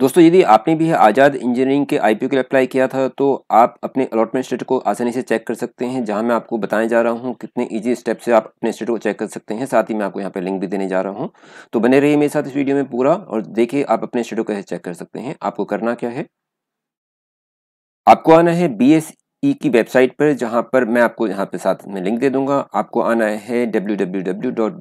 दोस्तों यदि आपने भी आज़ाद इंजीनियरिंग के आईपीओ के लिए अप्लाई किया था तो आप अपने अलॉटमेंट स्टेट को आसानी से चेक कर सकते हैं जहां मैं आपको बताने जा रहा हूं कितने इजी स्टेप से आप अपने स्टेट को चेक कर सकते हैं साथ ही मैं आपको यहां पर लिंक भी देने जा रहा हूं तो बने रहिए मेरे साथ इस वीडियो में पूरा और देखिए आप अपने स्टेटों को कैसे चेक कर सकते हैं आपको करना क्या है आपको आना है बी एस ई e की वेबसाइट पर जहाँ पर मैं आपको यहाँ पे साथ में लिंक दे दूंगा आपको आना है डब्ल्यू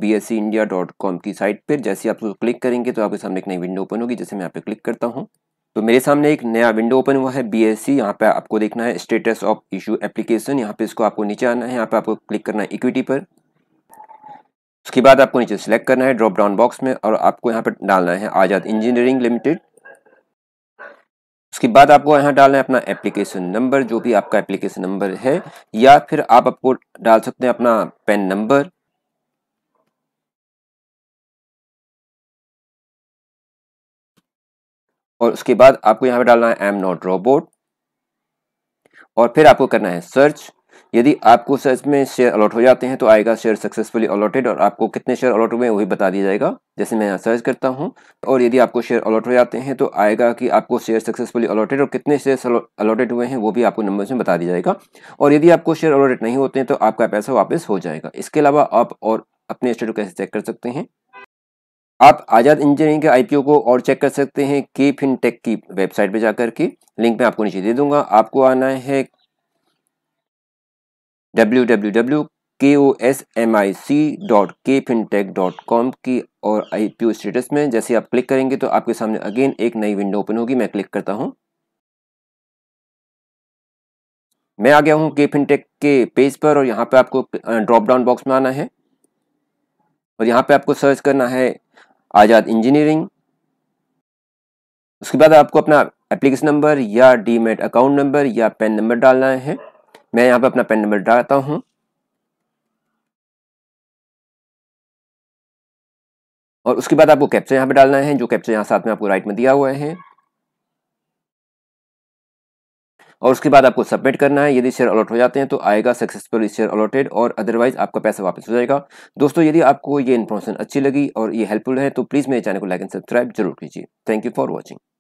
की साइट पर जैसे आप उसको क्लिक करेंगे तो आपके सामने एक नई विंडो ओपन होगी जैसे मैं यहाँ पे क्लिक करता हूँ तो मेरे सामने एक नया विंडो ओपन हुआ है बी एस सी यहाँ पे आपको देखना है स्टेटस ऑफ इशू एप्लीकेशन यहाँ पे इसको आपको नीचे आना है यहाँ पे आपको क्लिक करना है इक्विटी पर उसके बाद आपको नीचे सेलेक्ट करना है ड्रॉप डाउन बॉक्स में और आपको यहाँ पर डालना है आज़ाद इंजीनियरिंग लिमिटेड उसके बाद आपको यहाँ डालना है अपना एप्लीकेशन नंबर जो भी आपका एप्लीकेशन नंबर है या फिर आप आपको डाल सकते हैं अपना पेन नंबर और उसके बाद आपको यहाँ पे डालना है आई एम नॉट रोबोट और फिर आपको करना है सर्च यदि आपको सच में शेयर अलॉट हो जाते हैं तो आएगा शेयर सक्सेसफुली अलॉटेड और आपको कितने शेयर अलॉट हुए वही बता दिया जाएगा जैसे मैं यहाँ सर्च करता हूँ और यदि आपको शेयर अलॉट हो जाते हैं तो आएगा कि आपको शेयर सक्सेसफुली अलॉटेड और कितने शेयर अलॉटेड हुए हैं वो भी आपको नंबर में बता दिया जाएगा और यदि आपको शेयर अलॉटेड नहीं होते हैं तो आपका पैसा वापस हो जाएगा इसके अलावा आप और अपने स्टेट कैसे चेक कर सकते हैं आप आज़ाद इंजीनियरिंग के आईपीओ को और चेक कर सकते हैं के फिनटेक की वेबसाइट पर जाकर के लिंक मैं आपको नीचे दे दूंगा आपको आना है www.kosmic.kfintech.com की और ओ स्टेटस में जैसे आप क्लिक करेंगे तो आपके सामने अगेन एक नई विंडो ओपन होगी मैं क्लिक करता हूं मैं आ गया हूं के फिनटेक के पेज पर और यहां पे आपको ड्रॉप डाउन बॉक्स में आना है और यहां पे आपको सर्च करना है आज़ाद इंजीनियरिंग उसके बाद आपको अपना एप्लीकेशन नंबर या डीमेट अकाउंट नंबर या पेन नंबर डालना है मैं यहाँ पे अपना पेन नंबर डालता हूँ और उसके बाद आपको कैप्चर यहाँ पे डालना है जो कैप्चर यहाँ साथ में आपको राइट में दिया हुआ है और उसके बाद आपको सबमिट करना है यदि शेयर अलॉट हो जाते हैं तो आएगा सक्सेसफुल शेयर अलॉटेड और अदरवाइज आपका पैसा वापस हो जाएगा दोस्तों यदि आपको ये इन्फॉर्मेशन अच्छी लगी और ये हेल्पफुल है तो प्लीज़ मेरे चैनल को लाइक एंड सब्सक्राइब जरूर कीजिए थैंक यू फॉर वॉचिंग